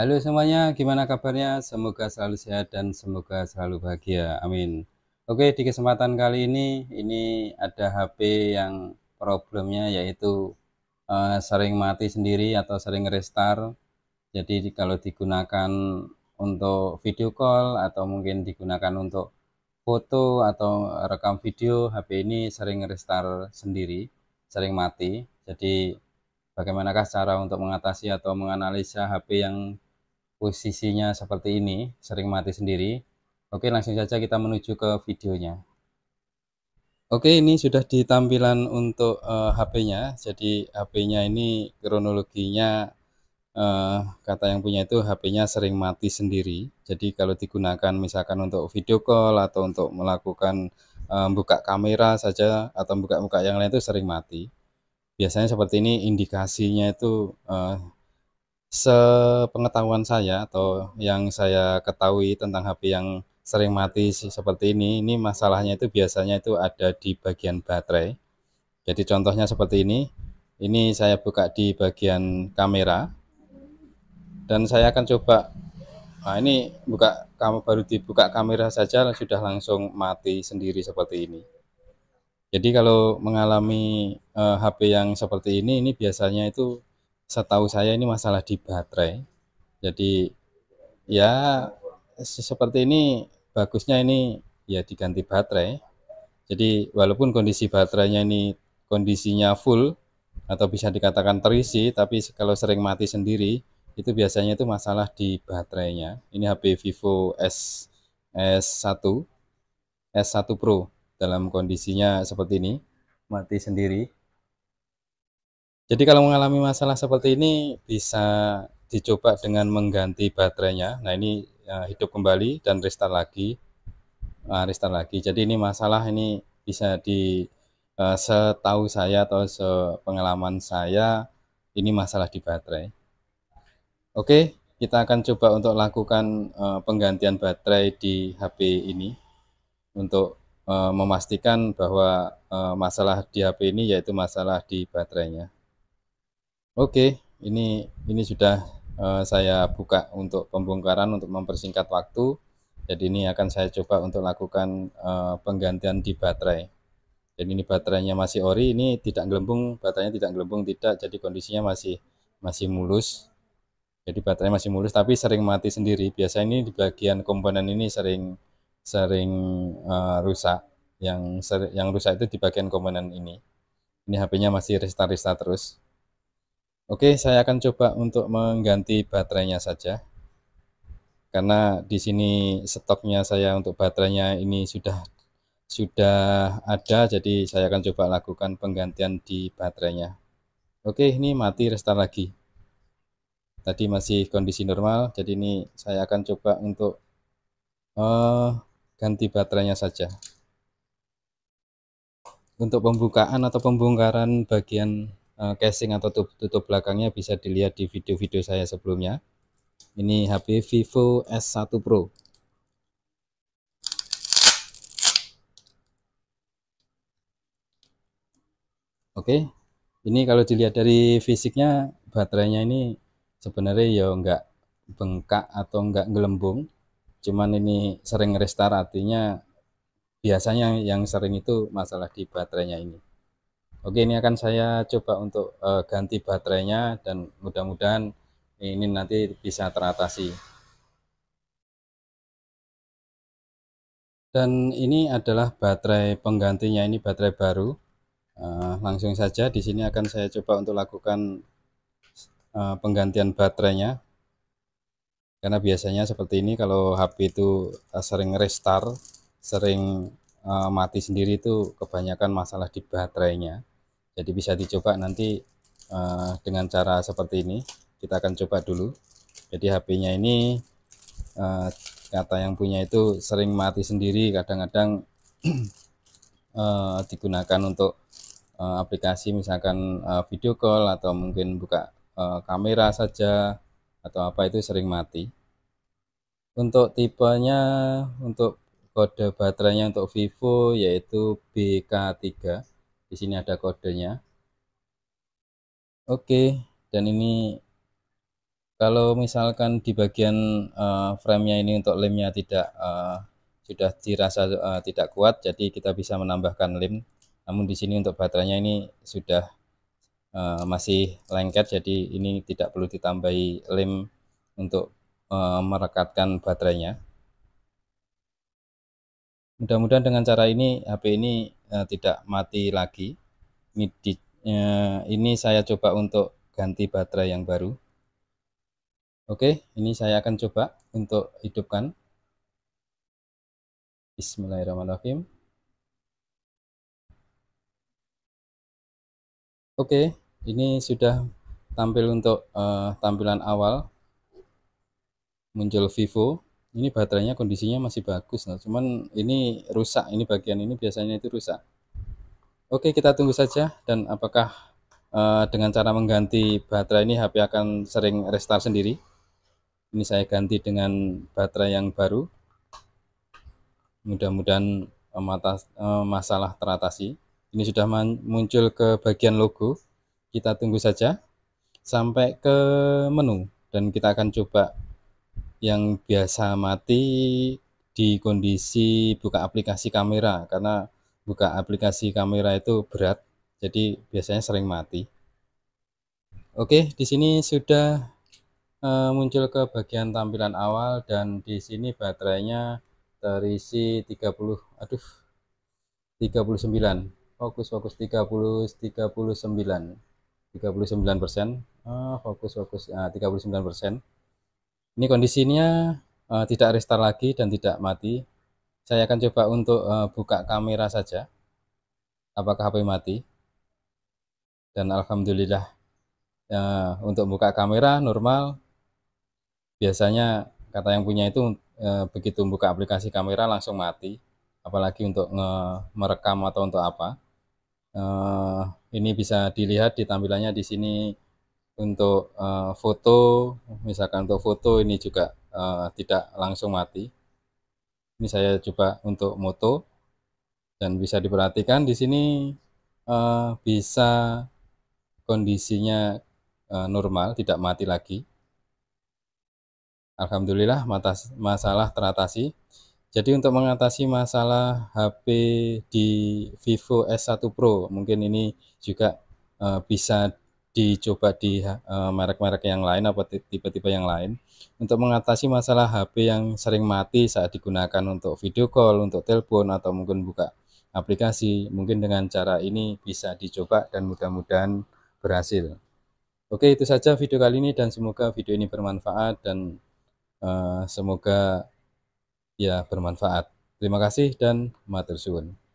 Halo semuanya, gimana kabarnya? Semoga selalu sehat dan semoga selalu bahagia. Amin. Oke, di kesempatan kali ini, ini ada HP yang problemnya yaitu uh, sering mati sendiri atau sering restart. Jadi kalau digunakan untuk video call atau mungkin digunakan untuk foto atau rekam video, HP ini sering restart sendiri, sering mati. Jadi bagaimanakah cara untuk mengatasi atau menganalisa HP yang posisinya seperti ini sering mati sendiri Oke langsung saja kita menuju ke videonya Oke ini sudah di tampilan untuk uh, eh, HP-nya jadi HP-nya ini kronologinya uh, kata yang punya itu HP-nya sering mati sendiri jadi kalau digunakan misalkan untuk video call atau untuk melakukan uh, buka kamera saja atau buka-buka yang lain itu sering mati biasanya seperti ini indikasinya itu uh, sepengetahuan saya atau yang saya ketahui tentang HP yang sering mati seperti ini, ini masalahnya itu biasanya itu ada di bagian baterai. Jadi contohnya seperti ini, ini saya buka di bagian kamera, dan saya akan coba, nah ini buka kamu baru dibuka kamera saja sudah langsung mati sendiri seperti ini. Jadi kalau mengalami uh, eh, HP yang seperti ini, ini biasanya itu setahu saya ini masalah di baterai. Jadi ya seperti ini bagusnya ini ya diganti baterai. Jadi walaupun kondisi baterainya ini kondisinya full atau bisa dikatakan terisi, tapi kalau sering mati sendiri itu biasanya itu masalah di baterainya. Ini HP Vivo S S1 S1 Pro dalam kondisinya seperti ini mati sendiri jadi kalau mengalami masalah seperti ini bisa dicoba dengan mengganti baterainya. Nah ini ya, hidup kembali dan restart lagi, nah, restart lagi. Jadi ini masalah ini bisa di uh, setahu saya atau sepengalaman saya ini masalah di baterai. Oke, kita akan coba untuk lakukan uh, penggantian baterai di HP ini untuk uh, memastikan bahwa uh, masalah di HP ini yaitu masalah di baterainya. Oke, ini ini sudah uh, saya buka untuk pembongkaran untuk mempersingkat waktu. Jadi ini akan saya coba untuk lakukan uh, penggantian di baterai. Jadi ini baterainya masih ori, ini tidak gelembung, baterainya tidak gelembung tidak, jadi kondisinya masih masih mulus. Jadi baterai masih mulus tapi sering mati sendiri. Biasanya ini di bagian komponen ini sering sering uh, rusak. Yang ser yang rusak itu di bagian komponen ini. Ini HP-nya masih restart-restart terus. Oke, saya akan coba untuk mengganti baterainya saja. Karena di sini stoknya saya untuk baterainya ini sudah sudah ada, jadi saya akan coba lakukan penggantian di baterainya. Oke, ini mati restart lagi. Tadi masih kondisi normal, jadi ini saya akan coba untuk uh, ganti baterainya saja untuk pembukaan atau pembongkaran bagian Eh, casing atau tutup, tutup belakangnya bisa dilihat di video-video saya sebelumnya ini HP Vivo S1 Pro oke ini kalau dilihat dari fisiknya baterainya ini sebenarnya ya enggak bengkak atau enggak gelembung cuman ini sering restart artinya biasanya yang sering itu masalah di baterainya ini Oke, ini akan saya coba untuk uh, ganti baterainya dan mudah-mudahan ini nanti bisa teratasi. Dan ini adalah baterai penggantinya, ini baterai baru. Uh, langsung saja di sini akan saya coba untuk lakukan uh, penggantian baterainya. Karena biasanya seperti ini kalau HP itu sering restart, sering Eh, mati sendiri itu kebanyakan masalah di baterainya jadi bisa dicoba nanti uh, dengan cara seperti ini kita akan coba dulu jadi HP-nya ini uh, kata yang punya itu sering mati sendiri kadang-kadang uh, digunakan untuk uh, aplikasi misalkan uh, video call atau mungkin buka uh, kamera saja atau apa itu sering mati untuk tipenya untuk kode baterainya untuk Vivo yaitu BK3 di sini ada kodenya Oke dan ini kalau misalkan di bagian uh, framenya ini untuk lemnya tidak uh, sudah dirasa uh, tidak kuat jadi kita bisa menambahkan lem namun di sini untuk baterainya ini sudah uh, masih lengket jadi ini tidak perlu ditambahi lem untuk uh, merekatkan baterainya Mudah-mudahan dengan cara ini HP ini uh, tidak mati lagi. Ini, uh, eh, ini saya coba untuk ganti baterai yang baru. Oke, ini saya akan coba untuk hidupkan. Bismillahirrahmanirrahim. Oke, ini sudah tampil untuk uh, tampilan awal muncul Vivo ini baterainya kondisinya masih bagus nah cuman ini rusak ini bagian ini biasanya itu rusak Oke kita tunggu saja dan apakah uh, dengan cara mengganti baterai ini HP akan sering restart sendiri ini saya ganti dengan baterai yang baru mudah-mudahan uh, masalah teratasi ini sudah muncul ke bagian logo kita tunggu saja sampai ke menu dan kita akan coba yang biasa mati di kondisi buka aplikasi kamera karena buka aplikasi kamera itu berat jadi biasanya sering mati Oke di sini sudah eh, muncul ke bagian tampilan awal dan di sini baterainya terisi 30 aduh 39 fokus fokus 30 39 39 persen ah, fokus fokus ah, 39 persen ini kondisinya uh, tidak restart lagi dan tidak mati saya akan coba untuk uh, buka kamera saja apakah HP mati dan Alhamdulillah uh, untuk buka kamera normal biasanya kata yang punya itu uh, begitu buka aplikasi kamera langsung mati apalagi untuk merekam atau untuk apa uh, ini bisa dilihat di tampilannya di sini untuk uh, foto misalkan untuk foto ini juga uh, tidak langsung mati ini saya coba untuk moto dan bisa diperhatikan di sini uh, bisa kondisinya uh, normal tidak mati lagi Alhamdulillah matas, masalah teratasi. Jadi untuk mengatasi masalah HP di Vivo S1 Pro, mungkin ini juga bisa dicoba di eh, merek-merek yang lain atau tipe-tipe yang lain untuk mengatasi masalah HP yang sering mati saat digunakan untuk video call, untuk telepon atau mungkin buka aplikasi. Mungkin dengan cara ini bisa dicoba dan mudah-mudahan berhasil. Oke, itu saja video kali ini dan semoga video ini bermanfaat dan uh, semoga ya bermanfaat. Terima kasih dan matur suwun.